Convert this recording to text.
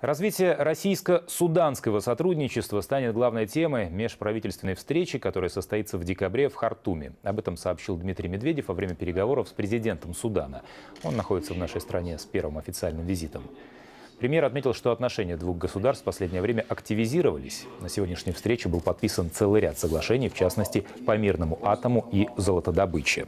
Развитие российско-суданского сотрудничества станет главной темой межправительственной встречи, которая состоится в декабре в Хартуме. Об этом сообщил Дмитрий Медведев во время переговоров с президентом Судана. Он находится в нашей стране с первым официальным визитом. Премьер отметил, что отношения двух государств в последнее время активизировались. На сегодняшней встрече был подписан целый ряд соглашений, в частности, по мирному атому и золотодобыче.